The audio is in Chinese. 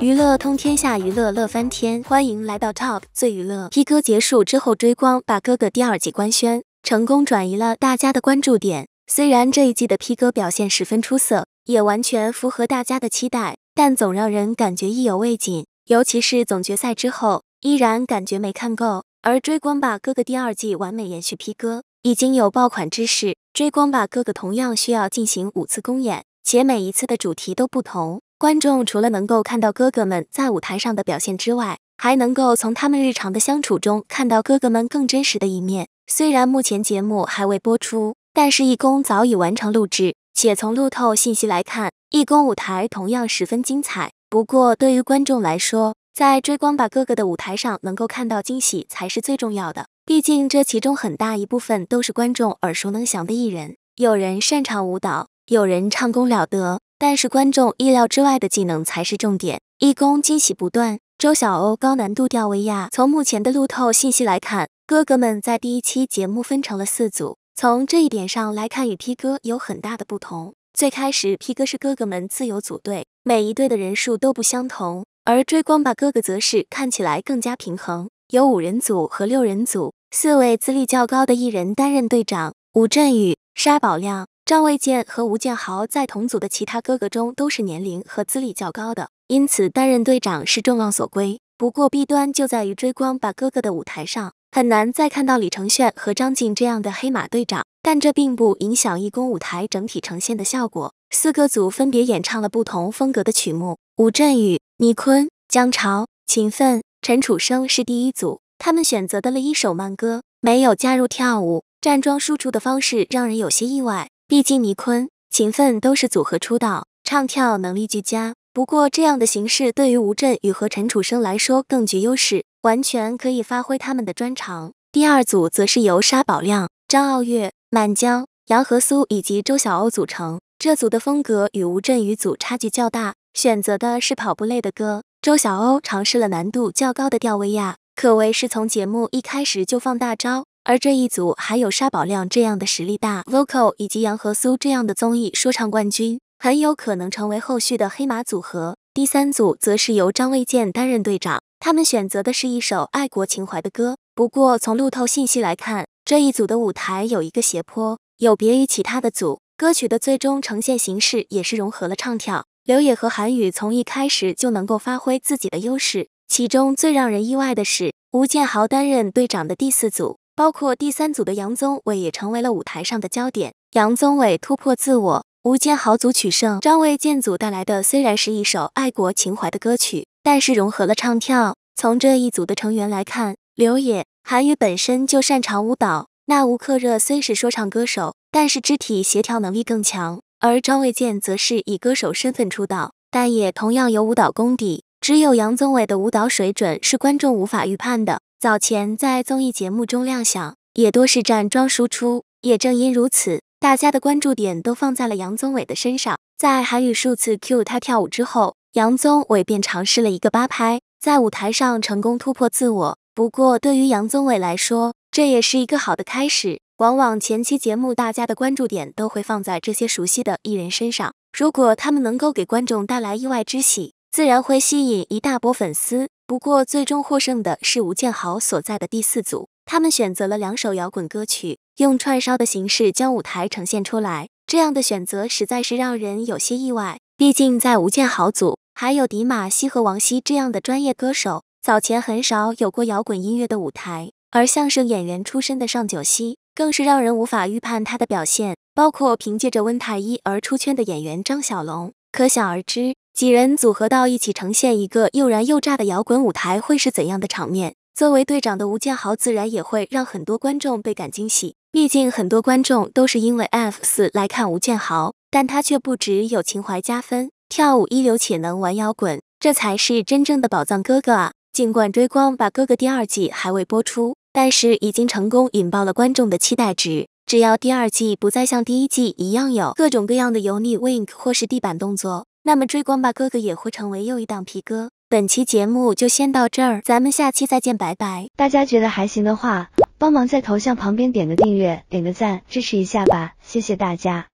娱乐通天下，娱乐乐翻天！欢迎来到 TOP 最娱乐。P 哥结束之后，追光把哥哥第二季官宣，成功转移了大家的关注点。虽然这一季的 P 哥表现十分出色，也完全符合大家的期待，但总让人感觉意犹未尽。尤其是总决赛之后，依然感觉没看够。而追光把哥哥第二季完美延续，P 哥已经有爆款之势。追光吧哥哥同样需要进行五次公演，且每一次的主题都不同。观众除了能够看到哥哥们在舞台上的表现之外，还能够从他们日常的相处中看到哥哥们更真实的一面。虽然目前节目还未播出，但是义工早已完成录制，且从路透信息来看，义工舞台同样十分精彩。不过，对于观众来说，在追光吧哥哥的舞台上，能够看到惊喜才是最重要的。毕竟这其中很大一部分都是观众耳熟能详的艺人，有人擅长舞蹈，有人唱功了得，但是观众意料之外的技能才是重点。一工惊喜不断，周晓鸥高难度吊威亚。从目前的路透信息来看，哥哥们在第一期节目分成了四组，从这一点上来看，与 P 哥有很大的不同。最开始 P 哥是哥哥们自由组队，每一队的人数都不相同。而追光吧哥哥则是看起来更加平衡，有五人组和六人组，四位资历较高的艺人担任队长：吴镇宇、沙宝亮、赵卫健和吴建豪。在同组的其他哥哥中，都是年龄和资历较高的，因此担任队长是众望所归。不过弊端就在于追光吧哥哥的舞台上。很难再看到李承铉和张晋这样的黑马队长，但这并不影响义工舞台整体呈现的效果。四个组分别演唱了不同风格的曲目。吴镇宇、倪坤、江潮、秦奋、陈楚生是第一组，他们选择的了一首慢歌，没有加入跳舞，站桩输出的方式让人有些意外。毕竟倪坤、秦奋都是组合出道，唱跳能力俱佳。不过这样的形式对于吴镇宇和陈楚生来说更具优势。完全可以发挥他们的专长。第二组则是由沙宝亮、张傲月、满江、杨和苏以及周晓鸥组成。这组的风格与吴镇宇组差距较大，选择的是跑步类的歌。周晓鸥尝试了难度较高的《吊威亚》，可谓是从节目一开始就放大招。而这一组还有沙宝亮这样的实力大 Vocal，以及杨和苏这样的综艺说唱冠军，很有可能成为后续的黑马组合。第三组则是由张卫健担任队长。他们选择的是一首爱国情怀的歌，不过从路透信息来看，这一组的舞台有一个斜坡，有别于其他的组。歌曲的最终呈现形式也是融合了唱跳。刘也和韩宇从一开始就能够发挥自己的优势。其中最让人意外的是，吴建豪担任队长的第四组，包括第三组的杨宗纬也成为了舞台上的焦点。杨宗纬突破自我，吴建豪组取胜。张卫健组带来的虽然是一首爱国情怀的歌曲。但是融合了唱跳。从这一组的成员来看，刘也、韩宇本身就擅长舞蹈；那吾克热虽是说唱歌手，但是肢体协调能力更强；而张卫健则是以歌手身份出道，但也同样有舞蹈功底。只有杨宗纬的舞蹈水准是观众无法预判的。早前在综艺节目中亮相，也多是站桩输出。也正因如此，大家的关注点都放在了杨宗纬的身上。在韩宇数次 cue 他跳舞之后，杨宗纬便尝试了一个八拍，在舞台上成功突破自我。不过，对于杨宗纬来说，这也是一个好的开始。往往前期节目，大家的关注点都会放在这些熟悉的艺人身上。如果他们能够给观众带来意外之喜，自然会吸引一大波粉丝。不过，最终获胜的是吴建豪所在的第四组，他们选择了两首摇滚歌曲，用串烧的形式将舞台呈现出来。这样的选择实在是让人有些意外。毕竟，在吴建豪组。还有迪玛希和王希这样的专业歌手，早前很少有过摇滚音乐的舞台。而相声演员出身的尚九熙，更是让人无法预判他的表现。包括凭借着温太医而出圈的演员张小龙，可想而知，几人组合到一起，呈现一个又燃又炸的摇滚舞台会是怎样的场面。作为队长的吴建豪，自然也会让很多观众倍感惊喜。毕竟很多观众都是因为 F 四来看吴建豪，但他却不只有情怀加分。跳舞一流且能玩摇滚，这才是真正的宝藏哥哥啊！尽管《追光把哥哥》第二季还未播出，但是已经成功引爆了观众的期待值。只要第二季不再像第一季一样有各种各样的油腻 wink 或是地板动作，那么《追光吧哥哥》也会成为又一档皮哥。本期节目就先到这儿，咱们下期再见，拜拜！大家觉得还行的话，帮忙在头像旁边点个订阅，点个赞，支持一下吧，谢谢大家。